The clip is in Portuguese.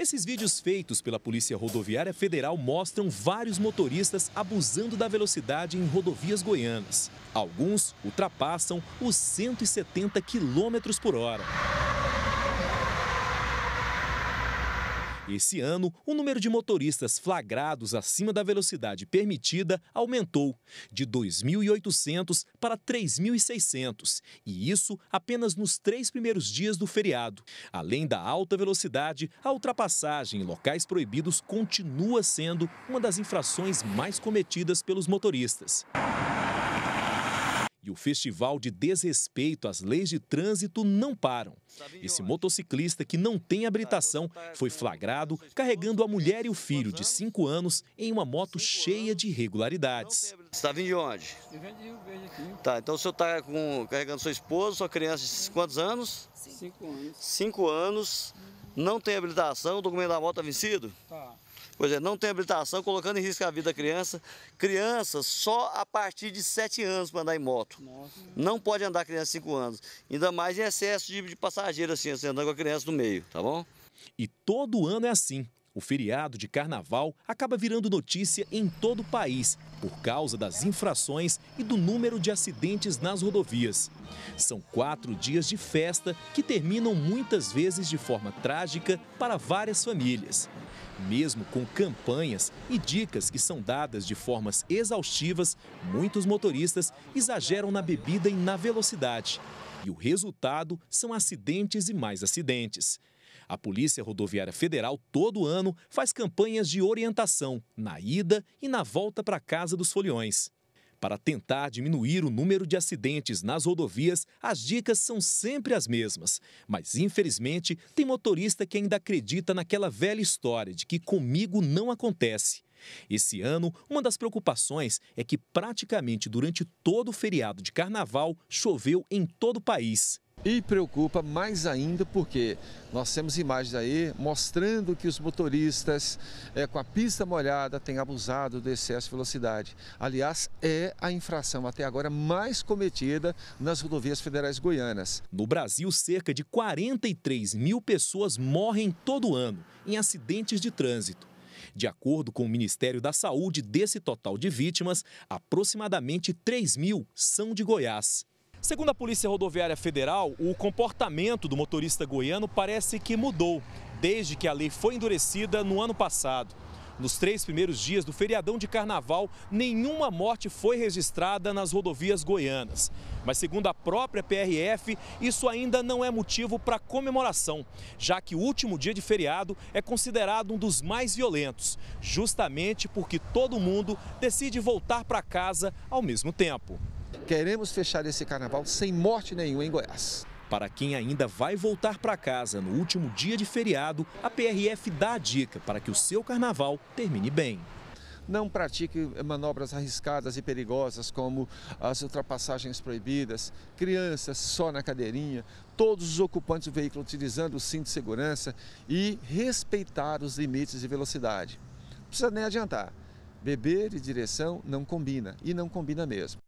Esses vídeos feitos pela Polícia Rodoviária Federal mostram vários motoristas abusando da velocidade em rodovias goianas. Alguns ultrapassam os 170 km por hora. Esse ano, o número de motoristas flagrados acima da velocidade permitida aumentou de 2.800 para 3.600, e isso apenas nos três primeiros dias do feriado. Além da alta velocidade, a ultrapassagem em locais proibidos continua sendo uma das infrações mais cometidas pelos motoristas e o Festival de Desrespeito às Leis de Trânsito não param. Esse motociclista, que não tem então habilitação, tá foi flagrado carregando a mulher e o filho de 5 anos em uma moto cheia de irregularidades. Você está vindo de onde? Eu venho aqui. Tá, então o senhor está carregando sua esposa, sua criança de quantos anos? Cinco anos. Cinco anos não tem habilitação, o documento da moto está vencido. Tá. Pois é, não tem habilitação, colocando em risco a vida da criança. Criança só a partir de 7 anos para andar em moto. Nossa. Não pode andar criança de 5 anos. Ainda mais em excesso de, de passageiro, assim, você andando com a criança no meio, tá bom? E todo ano é assim. O feriado de carnaval acaba virando notícia em todo o país por causa das infrações e do número de acidentes nas rodovias. São quatro dias de festa que terminam muitas vezes de forma trágica para várias famílias. Mesmo com campanhas e dicas que são dadas de formas exaustivas, muitos motoristas exageram na bebida e na velocidade. E o resultado são acidentes e mais acidentes. A Polícia Rodoviária Federal, todo ano, faz campanhas de orientação na ida e na volta para casa dos foliões. Para tentar diminuir o número de acidentes nas rodovias, as dicas são sempre as mesmas. Mas, infelizmente, tem motorista que ainda acredita naquela velha história de que comigo não acontece. Esse ano, uma das preocupações é que praticamente durante todo o feriado de carnaval choveu em todo o país. E preocupa mais ainda porque nós temos imagens aí mostrando que os motoristas é, com a pista molhada têm abusado do excesso de velocidade. Aliás, é a infração até agora mais cometida nas rodovias federais goianas. No Brasil, cerca de 43 mil pessoas morrem todo ano em acidentes de trânsito. De acordo com o Ministério da Saúde, desse total de vítimas, aproximadamente 3 mil são de Goiás. Segundo a Polícia Rodoviária Federal, o comportamento do motorista goiano parece que mudou desde que a lei foi endurecida no ano passado. Nos três primeiros dias do feriadão de carnaval, nenhuma morte foi registrada nas rodovias goianas. Mas, segundo a própria PRF, isso ainda não é motivo para comemoração, já que o último dia de feriado é considerado um dos mais violentos, justamente porque todo mundo decide voltar para casa ao mesmo tempo. Queremos fechar esse carnaval sem morte nenhuma em Goiás. Para quem ainda vai voltar para casa no último dia de feriado, a PRF dá a dica para que o seu carnaval termine bem. Não pratique manobras arriscadas e perigosas como as ultrapassagens proibidas, crianças só na cadeirinha, todos os ocupantes do veículo utilizando o cinto de segurança e respeitar os limites de velocidade. Não precisa nem adiantar, beber e direção não combina e não combina mesmo.